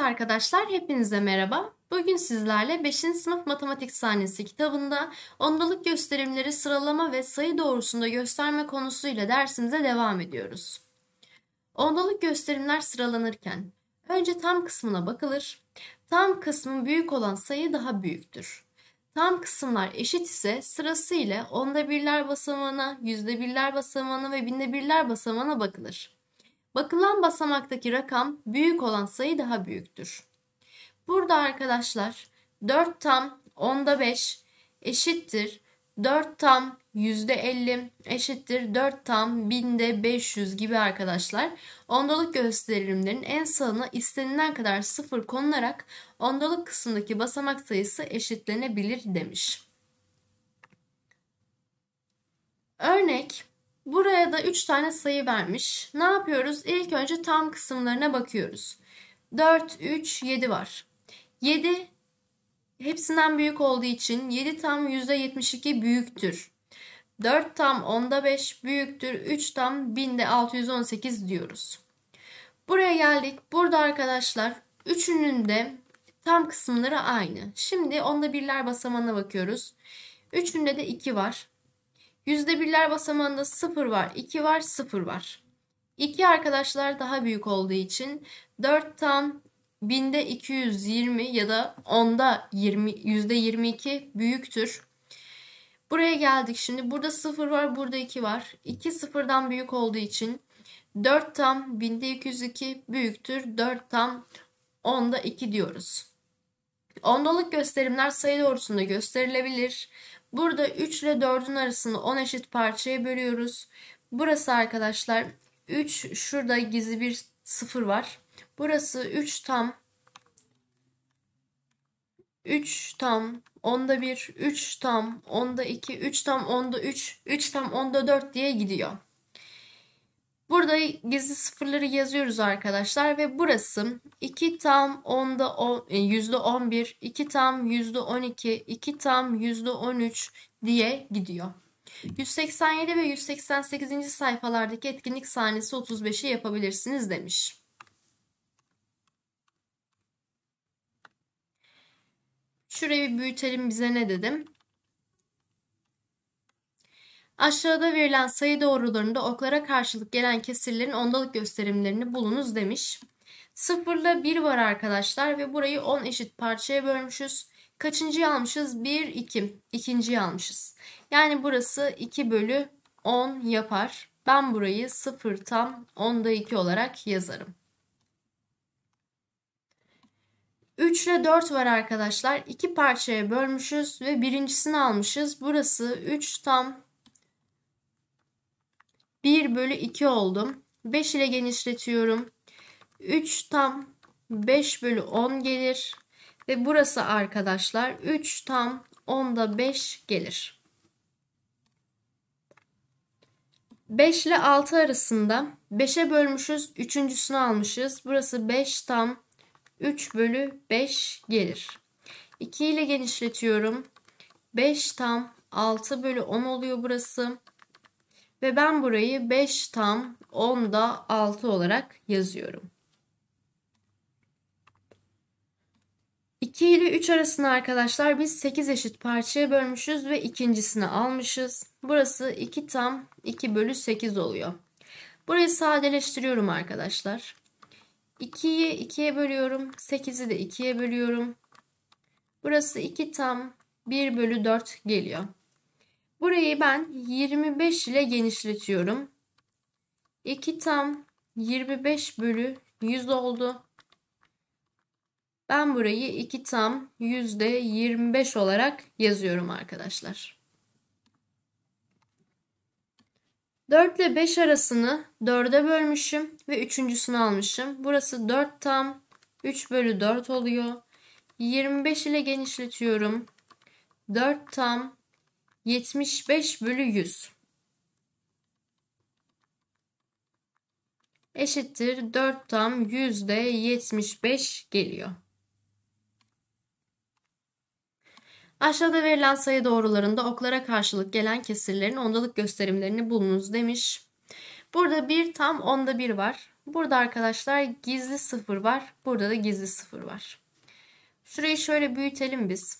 Evet arkadaşlar hepinize merhaba. Bugün sizlerle 5. sınıf matematik sahnesi kitabında ondalık gösterimleri sıralama ve sayı doğrusunda gösterme konusuyla dersimize devam ediyoruz. Ondalık gösterimler sıralanırken önce tam kısmına bakılır. Tam kısmı büyük olan sayı daha büyüktür. Tam kısımlar eşit ise sırasıyla onda birler basamağına, yüzde birler basamağına ve binde birler basamağına bakılır. Bakılan basamaktaki rakam büyük olan sayı daha büyüktür. Burada arkadaşlar 4 tam 10'da 5 eşittir 4 tam %50 eşittir 4 tam 1000'de 500 gibi arkadaşlar. Ondalık gösterimlerin en sağına istenilen kadar sıfır konularak ondalık kısımdaki basamak sayısı eşitlenebilir demiş. Örnek Buraya da 3 tane sayı vermiş. Ne yapıyoruz? İlk önce tam kısımlarına bakıyoruz. 4, 3, 7 var. 7 hepsinden büyük olduğu için 7 tam %72 büyüktür. 4 tam 10'da 5 büyüktür. 3 tam 1000'de 618 diyoruz. Buraya geldik. Burada arkadaşlar üçünün de tam kısımları aynı. Şimdi onda birler basamağına bakıyoruz. Üçünde de 2 var. Yüzde birler basamağında 0 var, 2 var, 0 var. İki arkadaşlar daha büyük olduğu için 4 tam binde 220 ya da 10'da 20, yüzde 22 büyüktür. Buraya geldik şimdi. Burada 0 var, burada 2 var. 2 sıfırdan büyük olduğu için 4 tam binde 202 büyüktür. 4 tam 10'da 2 diyoruz. Ondalık gösterimler sayı doğrusunda gösterilebilir. Burada 3 ile 4'ün arasını 10 eşit parçaya bölüyoruz. Burası arkadaşlar 3 şurada gizli bir sıfır var. Burası 3 tam 3 tam onda 1, 3 tam onda 2, 3 tam onda 3, 3 tam onda 4 diye gidiyor. Burada gizli sıfırları yazıyoruz arkadaşlar ve burası 2 tam 10'da 10, %11, 2 tam %12, 2 tam %13 diye gidiyor. 187 ve 188. sayfalardaki etkinlik sahnesi 35'i yapabilirsiniz demiş. Şurayı büyütelim bize ne dedim? Aşağıda verilen sayı doğrularında oklara karşılık gelen kesirlerin ondalık gösterimlerini bulunuz demiş. Sıfırla ile 1 var arkadaşlar ve burayı 10 eşit parçaya bölmüşüz. Kaçıncıyı almışız? 1, 2. İkinciyi almışız. Yani burası 2 bölü 10 yapar. Ben burayı 0 tam 10'da 2 olarak yazarım. 3 ile 4 var arkadaşlar. 2 parçaya bölmüşüz ve birincisini almışız. Burası 3 tam 1 bölü 2 oldum. 5 ile genişletiyorum. 3 tam 5 bölü 10 gelir. Ve burası arkadaşlar 3 tam 10'da 5 gelir. 5 ile 6 arasında 5'e bölmüşüz. Üçüncüsünü almışız. Burası 5 tam 3 bölü 5 gelir. 2 ile genişletiyorum. 5 tam 6 bölü 10 oluyor burası. Ve ben burayı 5 tam 10'da 6 olarak yazıyorum. 2 ile 3 arasını arkadaşlar biz 8 eşit parçaya bölmüşüz ve ikincisini almışız. Burası 2 tam 2 bölü 8 oluyor. Burayı sadeleştiriyorum arkadaşlar. 2'yi 2'ye bölüyorum. 8'i de 2'ye bölüyorum. Burası 2 tam 1 bölü 4 geliyor. Burayı ben 25 ile genişletiyorum. 2 tam 25 bölü 100 oldu. Ben burayı 2 tam %25 olarak yazıyorum arkadaşlar. 4 ile 5 arasını 4'e bölmüşüm ve üçüncüsünü almışım. Burası 4 tam 3 bölü 4 oluyor. 25 ile genişletiyorum. 4 tam 75 bölü 100 eşittir 4 tam yüzde 75 geliyor. Aşağıda verilen sayı doğrularında oklara karşılık gelen kesirlerin ondalık gösterimlerini bulunuz demiş. Burada 1 tam onda 1 var. Burada arkadaşlar gizli 0 var. Burada da gizli 0 var. Şurayı şöyle büyütelim biz.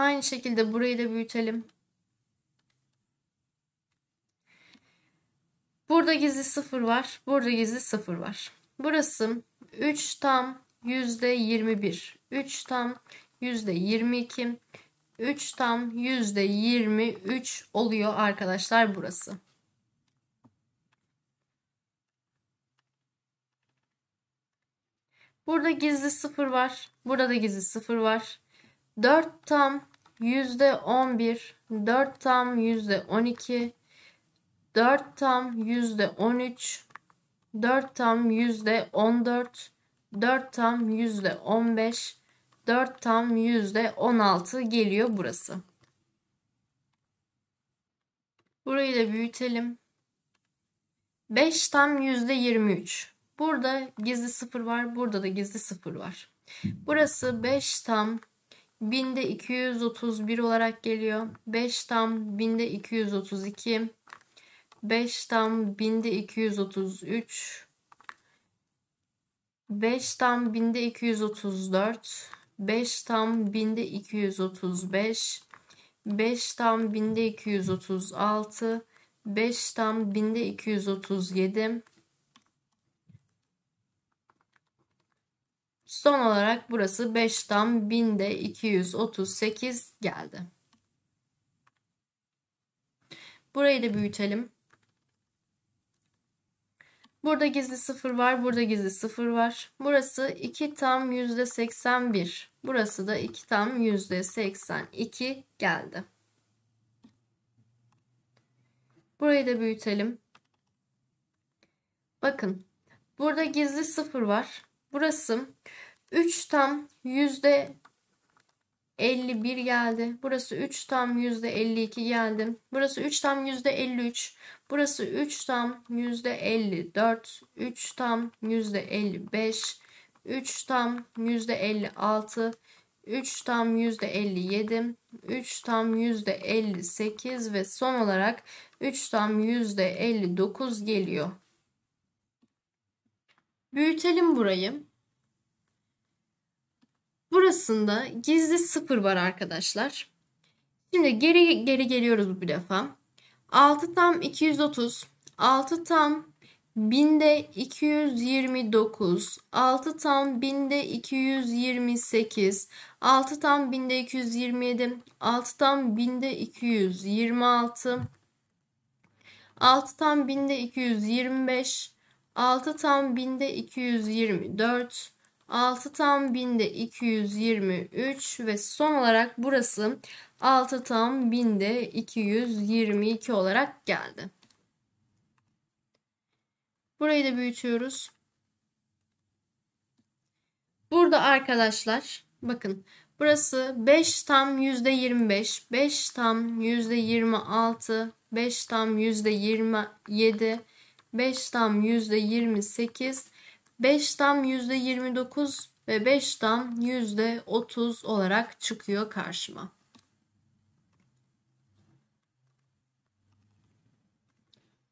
Aynı şekilde burayı da büyütelim. Burada gizli sıfır var. Burada gizli sıfır var. Burası 3 tam %21. 3 tam %22. 3 tam %23 oluyor arkadaşlar burası. Burada gizli sıfır var. Burada da gizli sıfır var. 4 tam %11, 4 tam %12, 4 tam %13, 4 tam %14, 4 tam %15, 4 tam %16 geliyor burası. Burayı da büyütelim. 5 tam %23. Burada gizli sıfır var. Burada da gizli sıfır var. Burası 5 tam binde 231 olarak geliyor. 5 tam binde 232. 5 tam binde 233. 5 tam binde 234. 5 tam binde 235. 5 tam binde 236. 5 tam binde 237. Son olarak burası 5'ten 1000'de 238 geldi. Burayı da büyütelim. Burada gizli sıfır var. Burada gizli sıfır var. Burası 2 tam %81. Burası da 2 tam %82 geldi. Burayı da büyütelim. Bakın. Burada gizli sıfır var. Burası 3 tam yüzde 51 geldi. Burası 3 tam yüzde 52 geldi. Burası 3 tam yüzde 53. Burası 3 tam yüzde 54. 3 tam yüzde 55. 3 tam yüzde 56. 3 tam yüzde 57, 3 tam yüzde 58 ve son olarak 3 tam yüzde 59 geliyor. Büyütelim burayı. Burasında gizli sıfır var arkadaşlar. Şimdi geri geri geliyoruz bu defa. 6 tam 230, 6 tam binde 229, 6 tam binde 228, 6 tam binde 227, 6 tam binde 226, 6 tam binde 225, 6 tam binde 224, 6 tam binde 223 ve son olarak burası 6 tam binde 222 olarak geldi. Burayı da büyütüyoruz. Burada arkadaşlar bakın burası 5 tam yüzde %25, 5 tam yüzde %26, 5 tam yüzde %27, 5 tam %28, 5 tam %29 ve 5 tam %30 olarak çıkıyor karşıma.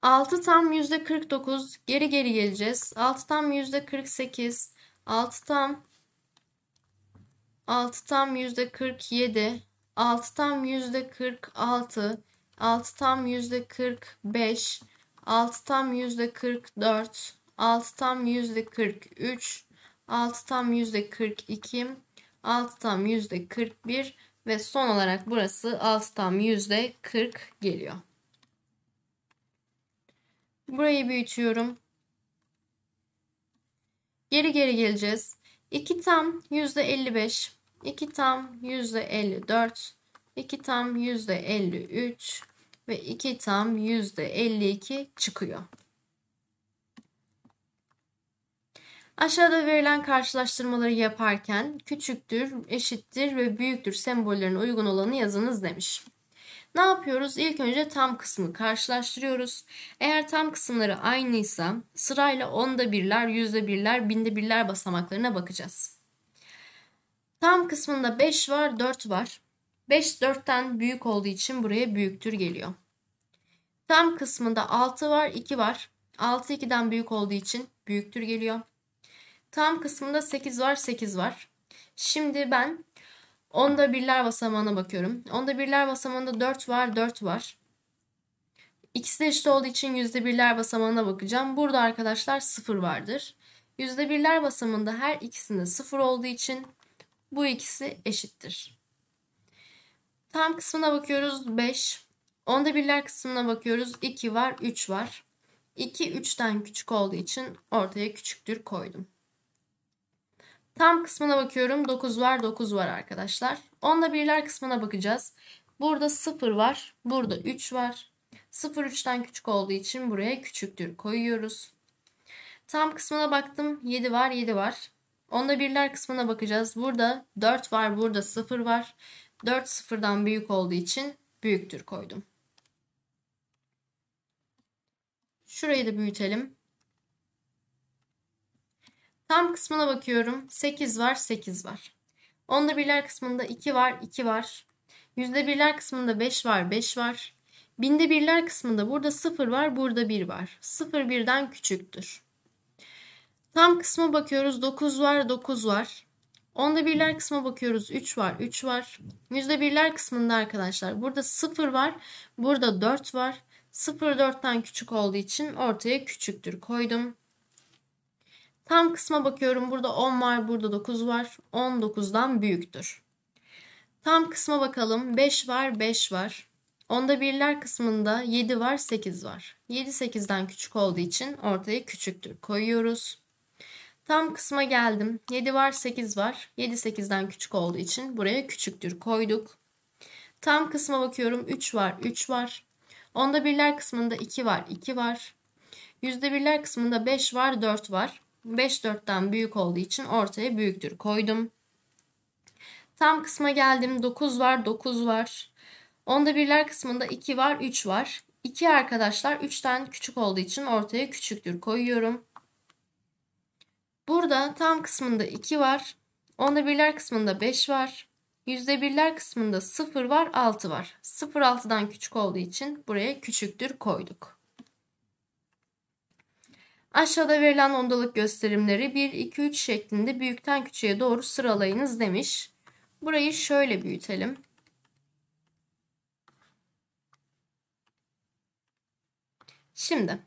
Altı tam yüzde 49 geri geri geleceğiz. Altı tam yüzde 48, altı tam altı tam yüzde 47, altı tam yüzde 46, altı tam yüzde 45, 6 tam yüzde %44, 6 tam yüzde %43, 6 tam yüzde %42, 6 tam yüzde %41 ve son olarak burası 6 tam yüzde %40 geliyor. Burayı büyütüyorum. Geri geri geleceğiz. 2 tam yüzde %55, 2 tam yüzde %54, 2 tam yüzde %53, ve 2 tam %52 çıkıyor. Aşağıda verilen karşılaştırmaları yaparken küçüktür, eşittir ve büyüktür sembollerine uygun olanı yazınız demiş. Ne yapıyoruz? İlk önce tam kısmı karşılaştırıyoruz. Eğer tam kısımları aynıysa sırayla onda birler, yüzde birler, binde birler basamaklarına bakacağız. Tam kısmında 5 var, 4 var. 5 4'ten büyük olduğu için buraya büyüktür geliyor. Tam kısmında 6 var 2 var. 6 2'den büyük olduğu için büyüktür geliyor. Tam kısmında 8 var 8 var. Şimdi ben onda birler basamağına bakıyorum. Onda birler basamağında 4 var 4 var. İkisi de eşit olduğu için yüzde birler basamağına bakacağım. Burada arkadaşlar 0 vardır. Yüzde birler basamında her ikisinde 0 olduğu için bu ikisi eşittir. Tam kısmına bakıyoruz 5. Onda birler kısmına bakıyoruz 2 var 3 var. 2 3'ten küçük olduğu için ortaya küçüktür koydum. Tam kısmına bakıyorum 9 var 9 var arkadaşlar. Onda birler kısmına bakacağız. Burada 0 var burada 3 var. 0 3'ten küçük olduğu için buraya küçüktür koyuyoruz. Tam kısmına baktım 7 var 7 var. Onda birler kısmına bakacağız. Burada 4 var burada 0 var. 4 sıfırdan büyük olduğu için büyüktür koydum. Şurayı da büyütelim. Tam kısmına bakıyorum. 8 var, 8 var. Onda birler kısmında 2 var, 2 var. Yüzde birler kısmında 5 var, 5 var. Binde birler kısmında burada 0 var, burada 1 var. 0 birden küçüktür. Tam kısma bakıyoruz. 9 var, 9 var. Onda birler kısma bakıyoruz. 3 var, 3 var. Yüzde birler kısmında arkadaşlar burada 0 var, burada 4 var. 0 4'ten küçük olduğu için ortaya küçüktür koydum. Tam kısma bakıyorum. Burada 10 var, burada 9 var. 19'dan büyüktür. Tam kısma bakalım. 5 var, 5 var. Onda birler kısmında 7 var, 8 var. 7 8'den küçük olduğu için ortaya küçüktür koyuyoruz. Tam kısma geldim. 7 var 8 var. 7 8'den küçük olduğu için buraya küçüktür koyduk. Tam kısma bakıyorum. 3 var 3 var. Onda birler kısmında 2 var 2 var. Yüzde birler kısmında 5 var 4 var. 5 4'ten büyük olduğu için ortaya büyüktür koydum. Tam kısma geldim. 9 var 9 var. Onda birler kısmında 2 var 3 var. 2 arkadaşlar 3'ten küçük olduğu için ortaya küçüktür koyuyorum. Burada tam kısmında 2 var. Onda birler kısmında 5 var. Yüzde birler kısmında 0 var 6 var. 0 6'dan küçük olduğu için buraya küçüktür koyduk. Aşağıda verilen ondalık gösterimleri 1, 2, 3 şeklinde büyükten küçüğe doğru sıralayınız demiş. Burayı şöyle büyütelim. Şimdi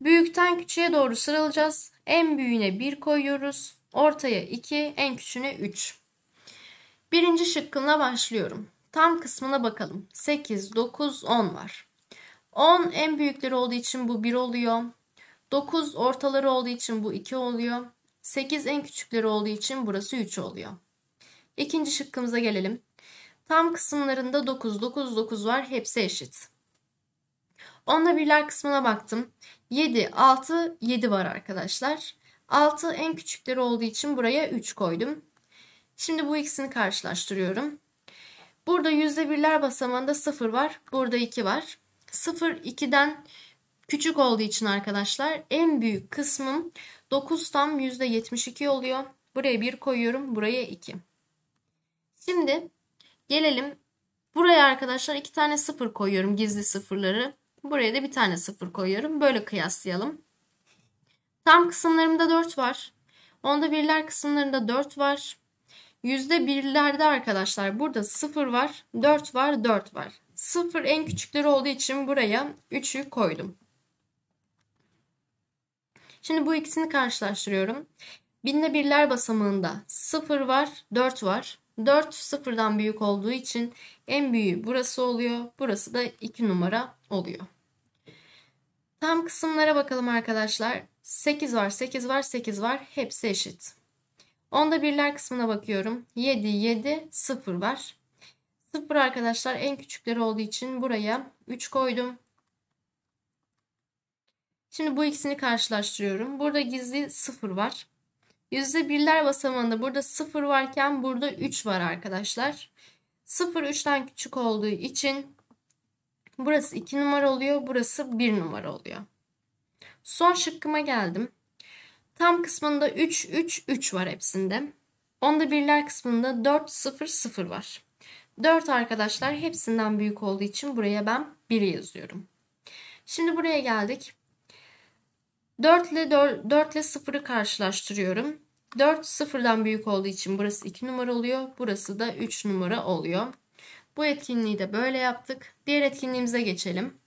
Büyükten küçüğe doğru sıralacağız. En büyüğüne 1 koyuyoruz. Ortaya 2, en küçüğüne 3. Birinci şıkkımla başlıyorum. Tam kısmına bakalım. 8, 9, 10 var. 10 en büyükleri olduğu için bu 1 oluyor. 9 ortaları olduğu için bu 2 oluyor. 8 en küçükleri olduğu için burası 3 oluyor. İkinci şıkkımıza gelelim. Tam kısımlarında 9, 9, 9 var. Hepsi eşit. Onla birler kısmına baktım. 7, 6, 7 var arkadaşlar. 6 en küçükleri olduğu için buraya 3 koydum. Şimdi bu ikisini karşılaştırıyorum. Burada yüzde birler basamağında 0 var. Burada 2 var. 0 2'den küçük olduğu için arkadaşlar en büyük kısmım 9 tam %72 oluyor. Buraya 1 koyuyorum. Buraya 2. Şimdi gelelim buraya arkadaşlar 2 tane 0 koyuyorum gizli sıfırları. Buraya da bir tane sıfır koyuyorum. Böyle kıyaslayalım. Tam kısımlarımda 4 var. Onda birler kısımlarında 4 var. Yüzde birlerde arkadaşlar burada 0 var, 4 var, 4 var. 0 en küçükleri olduğu için buraya 3'ü koydum. Şimdi bu ikisini karşılaştırıyorum. Binde birler basamağında 0 var, 4 var. 4 sıfırdan büyük olduğu için en büyüğü burası oluyor. Burası da 2 numara oluyor. Tam kısımlara bakalım arkadaşlar. 8 var, 8 var, 8 var. Hepsi eşit. Onda birler kısmına bakıyorum. 7, 7, 0 var. 0 arkadaşlar en küçükleri olduğu için buraya 3 koydum. Şimdi bu ikisini karşılaştırıyorum. Burada gizli 0 var. %1'ler basamağında burada 0 varken burada 3 var arkadaşlar. 0 3'ten küçük olduğu için burası 2 numara oluyor. Burası 1 numara oluyor. Son şıkkıma geldim. Tam kısmında 3 3 3 var hepsinde. Onda birler kısmında 4 0 0 var. 4 arkadaşlar hepsinden büyük olduğu için buraya ben 1 yazıyorum. Şimdi buraya geldik. 4 ile 4, ile 0'ı karşılaştırıyorum. 4 sıfırdan büyük olduğu için burası 2 numara oluyor. Burası da 3 numara oluyor. Bu etkinliği de böyle yaptık. Diğer etkinliğimize geçelim.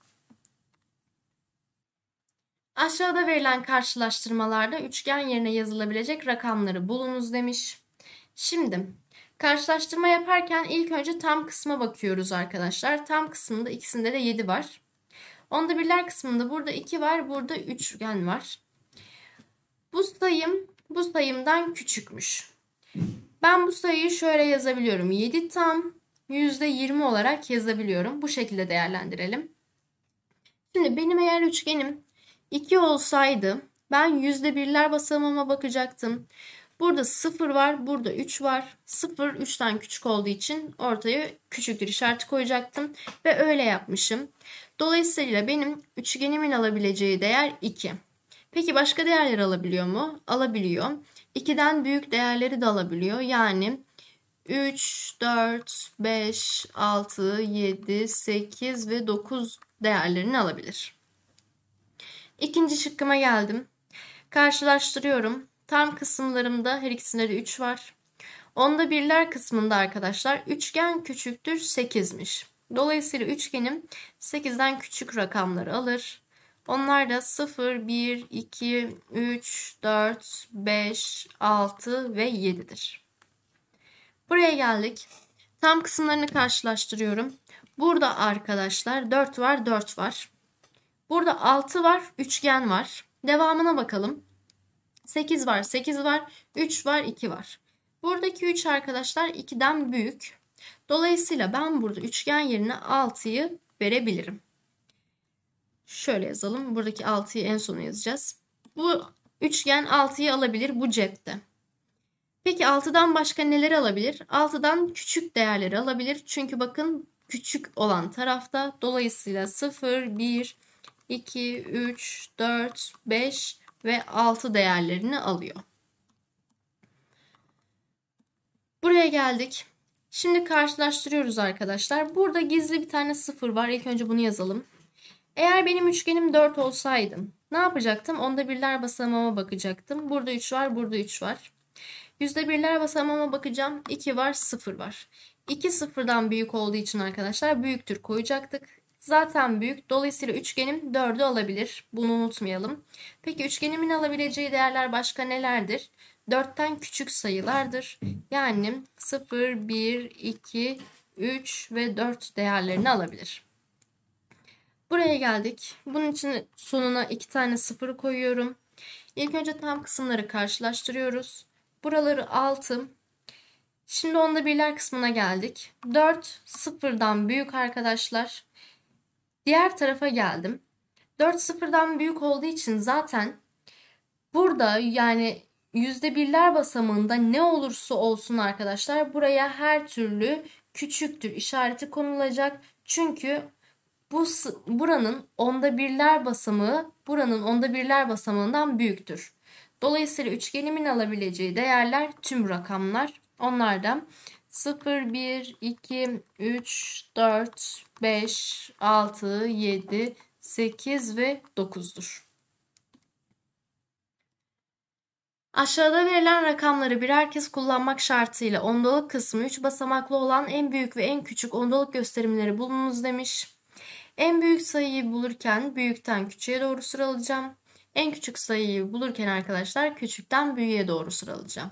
Aşağıda verilen karşılaştırmalarda üçgen yerine yazılabilecek rakamları bulunuz demiş. Şimdi karşılaştırma yaparken ilk önce tam kısma bakıyoruz arkadaşlar. Tam kısmında ikisinde de 7 var. Onda birler kısmında burada 2 var. Burada üçgen var. Bu sayım bu sayımdan küçükmüş. Ben bu sayıyı şöyle yazabiliyorum. 7 tam %20 olarak yazabiliyorum. Bu şekilde değerlendirelim. Şimdi benim eğer üçgenim 2 olsaydı ben %1'ler basamama bakacaktım. Burada 0 var, burada 3 var. 0 3'ten küçük olduğu için ortaya küçüktür işareti koyacaktım ve öyle yapmışım. Dolayısıyla benim üçgenimin alabileceği değer 2. Peki başka değerler alabiliyor mu? Alabiliyor. 2'den büyük değerleri de alabiliyor. Yani 3, 4, 5, 6, 7, 8 ve 9 değerlerini alabilir. İkinci şıkkıma geldim. Karşılaştırıyorum. Tam kısımlarımda her ikisinde de 3 var. Onda birler kısmında arkadaşlar üçgen küçüktür 8'miş. Dolayısıyla üçgenim 8'den küçük rakamları alır. Onlar da 0, 1, 2, 3, 4, 5, 6 ve 7'dir. Buraya geldik. Tam kısımlarını karşılaştırıyorum. Burada arkadaşlar 4 var, 4 var. Burada 6 var, üçgen var. Devamına bakalım. 8 var 8 var 3 var 2 var. Buradaki 3 arkadaşlar 2'den büyük. Dolayısıyla ben burada üçgen yerine 6'yı verebilirim. Şöyle yazalım. Buradaki 6'yı en sona yazacağız. Bu üçgen 6'yı alabilir bu cepte. Peki 6'dan başka neleri alabilir? 6'dan küçük değerleri alabilir. Çünkü bakın küçük olan tarafta. Dolayısıyla 0, 1, 2, 3, 4, 5, ve 6 değerlerini alıyor. Buraya geldik. Şimdi karşılaştırıyoruz arkadaşlar. Burada gizli bir tane sıfır var. İlk önce bunu yazalım. Eğer benim üçgenim 4 olsaydı ne yapacaktım? Onda birler basamama bakacaktım. Burada 3 var, burada 3 var. Yüzde birler basamağıma bakacağım. 2 var, 0 var. 2 sıfırdan büyük olduğu için arkadaşlar büyüktür koyacaktık zaten büyük. Dolayısıyla üçgenim 4'ü alabilir. Bunu unutmayalım. Peki üçgenimin alabileceği değerler başka nelerdir? 4'ten küçük sayılardır. Yani 0, 1, 2, 3 ve 4 değerlerini alabilir. Buraya geldik. Bunun için sonuna 2 tane 0 koyuyorum. İlk önce tam kısımları karşılaştırıyoruz. Buraları 6. Şimdi onda birler kısmına geldik. 4 sıfırdan büyük arkadaşlar. Diğer tarafa geldim. 4-0'dan büyük olduğu için zaten burada yani %1'ler basamında ne olursa olsun arkadaşlar buraya her türlü küçüktür işareti konulacak. Çünkü bu buranın onda birler basamı buranın onda birler basamından büyüktür. Dolayısıyla üçgenimin alabileceği değerler tüm rakamlar. Onlardan 0, 1, 2, 3, 4, 5, 6, 7, 8 ve 9'dur. Aşağıda verilen rakamları birer kez kullanmak şartıyla ondalık kısmı 3 basamaklı olan en büyük ve en küçük ondalık gösterimleri bulunuz demiş. En büyük sayıyı bulurken büyükten küçüğe doğru sıralayacağım. En küçük sayıyı bulurken arkadaşlar küçükten büyüğe doğru sıralayacağım.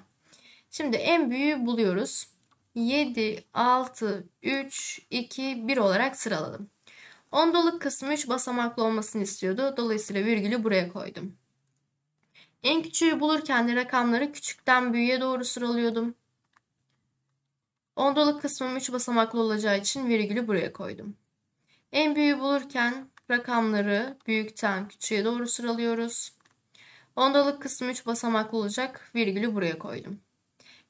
Şimdi en büyüğü buluyoruz. 7, 6, 3, 2, 1 olarak sıraladım. Ondalık kısmı 3 basamaklı olmasını istiyordu. Dolayısıyla virgülü buraya koydum. En küçüğü bulurken de rakamları küçükten büyüğe doğru sıralıyordum. Ondalık kısmım 3 basamaklı olacağı için virgülü buraya koydum. En büyüğü bulurken rakamları büyükten küçüğe doğru sıralıyoruz. Ondalık kısmı 3 basamaklı olacak virgülü buraya koydum.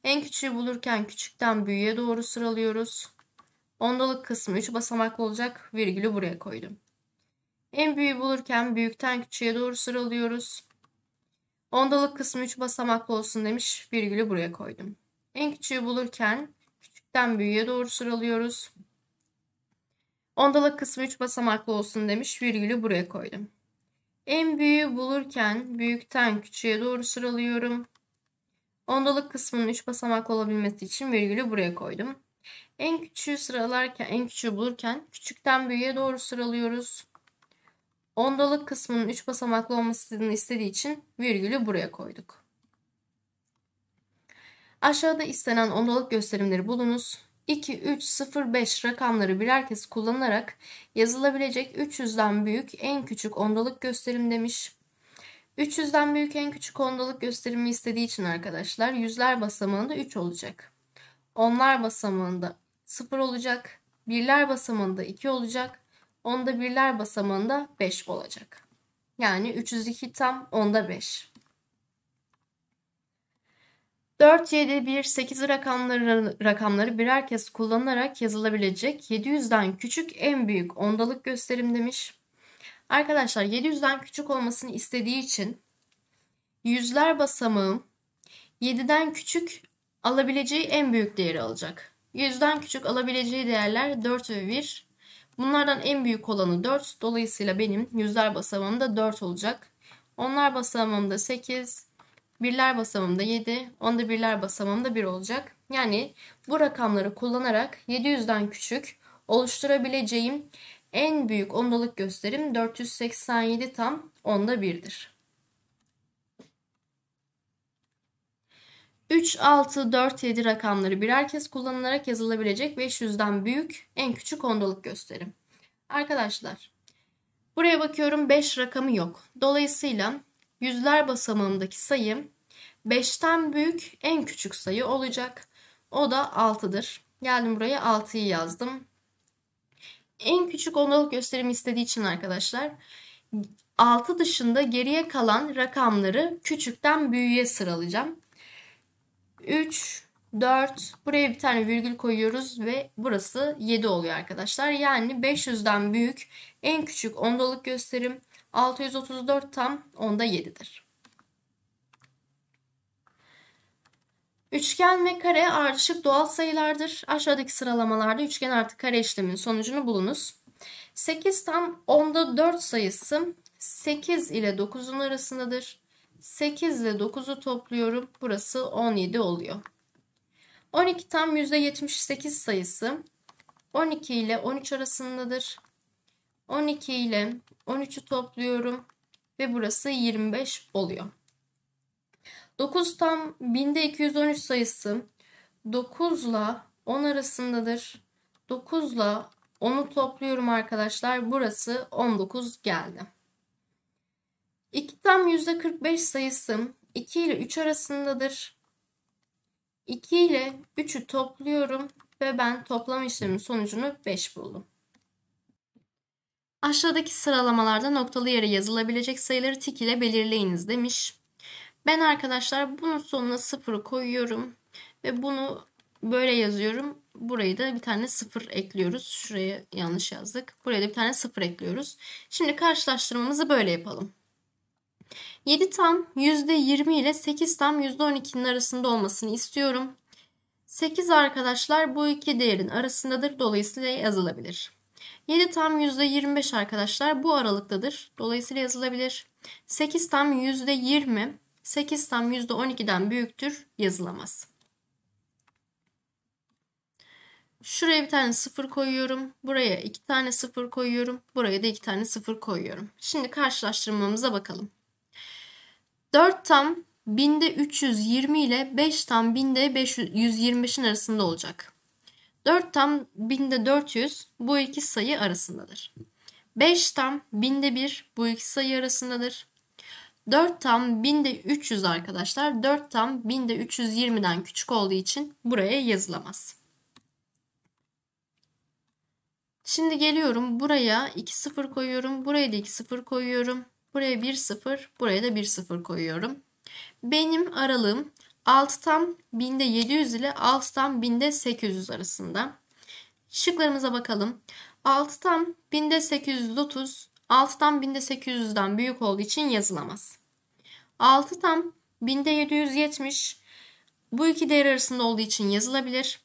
En küçüğü bulurken küçükten büyüğe doğru sıralıyoruz. Ondalık kısmı 3 basamaklı olacak. Virgülü buraya koydum. En büyüğü bulurken büyükten küçüğe doğru sıralıyoruz. Ondalık kısmı 3 basamaklı olsun demiş. Virgülü buraya koydum. En küçüğü bulurken küçükten büyüğe doğru sıralıyoruz. Ondalık kısmı 3 basamaklı olsun demiş. Virgülü buraya koydum. En büyüğü bulurken büyükten küçüğe doğru sıralıyorum. Ondalık kısmının 3 basamak olabilmesi için virgülü buraya koydum. En küçüğü sıralarken, en küçüğü bulurken küçükten büyüğe doğru sıralıyoruz. Ondalık kısmının 3 basamaklı olmasını istediği için virgülü buraya koyduk. Aşağıda istenen ondalık gösterimleri bulunuz. 2, 3, 0, 5 rakamları birer kez kullanarak yazılabilecek 300'den büyük en küçük ondalık gösterim demiş. 300'den büyük en küçük ondalık gösterimi istediği için arkadaşlar yüzler basamağında 3 olacak. Onlar basamağında 0 olacak. Birler basamağında 2 olacak. Onda birler basamağında 5 olacak. Yani 302 tam onda 5. 4, 7, 1, 8 rakamları, rakamları birer kez kullanarak yazılabilecek 700'den küçük en büyük ondalık gösterim demiş. Arkadaşlar 700'den küçük olmasını istediği için yüzler basamağım 7'den küçük alabileceği en büyük değeri alacak. 100'den küçük alabileceği değerler 4 ve 1. Bunlardan en büyük olanı 4. Dolayısıyla benim yüzler basamağım da 4 olacak. Onlar basamağım da 8. Birler basamağım da 7. Onda birler basamağım da 1 olacak. Yani bu rakamları kullanarak 700'den küçük oluşturabileceğim en büyük ondalık gösterim 487 tam onda birdir. 3, 6, 4, 7 rakamları birer kez kullanılarak yazılabilecek 500'den büyük en küçük ondalık gösterim. Arkadaşlar buraya bakıyorum 5 rakamı yok. Dolayısıyla yüzler basamağındaki sayı 5'ten büyük en küçük sayı olacak. O da 6'dır. Geldim buraya 6'yı yazdım en küçük ondalık gösterimi istediği için arkadaşlar 6 dışında geriye kalan rakamları küçükten büyüğe sıralayacağım. 3, 4, buraya bir tane virgül koyuyoruz ve burası 7 oluyor arkadaşlar. Yani 500'den büyük en küçük ondalık gösterim 634 tam onda 7'dir. Üçgen ve kare ardışık doğal sayılardır. Aşağıdaki sıralamalarda üçgen artı kare işleminin sonucunu bulunuz. 8 tam 10'da 4 sayısı 8 ile 9'un arasındadır. 8 ile 9'u topluyorum. Burası 17 oluyor. 12 tam %78 sayısı 12 ile 13 arasındadır. 12 ile 13'ü topluyorum ve burası 25 oluyor. 9 tam binde 213 sayısı. 9 ile 10 arasındadır. 9 ile 10'u topluyorum arkadaşlar. Burası 19 geldi. 2 tam %45 sayısı 2 ile 3 arasındadır. 2 ile 3'ü topluyorum ve ben toplam işlemin sonucunu 5 buldum. Aşağıdaki sıralamalarda noktalı yere yazılabilecek sayıları tik ile belirleyiniz demiş. Ben arkadaşlar bunun sonuna sıfırı koyuyorum. Ve bunu böyle yazıyorum. Burayı da bir tane sıfır ekliyoruz. Şuraya yanlış yazdık. Buraya da bir tane sıfır ekliyoruz. Şimdi karşılaştırmamızı böyle yapalım. 7 tam %20 ile 8 tam %12'nin arasında olmasını istiyorum. 8 arkadaşlar bu iki değerin arasındadır. Dolayısıyla yazılabilir. 7 tam %25 arkadaşlar bu aralıktadır. Dolayısıyla yazılabilir. 8 tam %20 8 tam %12'den büyüktür yazılamaz. Şuraya bir tane 0 koyuyorum. Buraya iki tane 0 koyuyorum. Buraya da iki tane 0 koyuyorum. Şimdi karşılaştırmamıza bakalım. 4 tam binde 320 ile 5 tam binde 125'in arasında olacak. 4 tam binde 400 bu iki sayı arasındadır. 5 tam binde 1 bu iki sayı arasındadır. 4 tam 1000'de 300 arkadaşlar. 4 tam 1000'de 320'den küçük olduğu için buraya yazılamaz. Şimdi geliyorum buraya 2 sıfır koyuyorum. Buraya da 2 sıfır koyuyorum. Buraya 1 sıfır, buraya da 1 sıfır koyuyorum. Benim aralığım 6 tam 1000'de 700 ile 6 tam 1000'de 800 arasında. Şıklarımıza bakalım. 6 tam 1000'de 830, 6 binde 800'den büyük olduğu için yazılamaz. 6 tam binde 770 bu iki değer arasında olduğu için yazılabilir.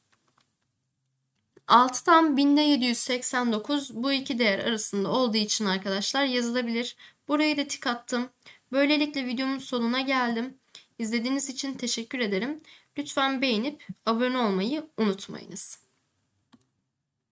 6 tam binde 789 bu iki değer arasında olduğu için arkadaşlar yazılabilir. Burayı da tik attım. Böylelikle videomun sonuna geldim. İzlediğiniz için teşekkür ederim. Lütfen beğenip abone olmayı unutmayınız.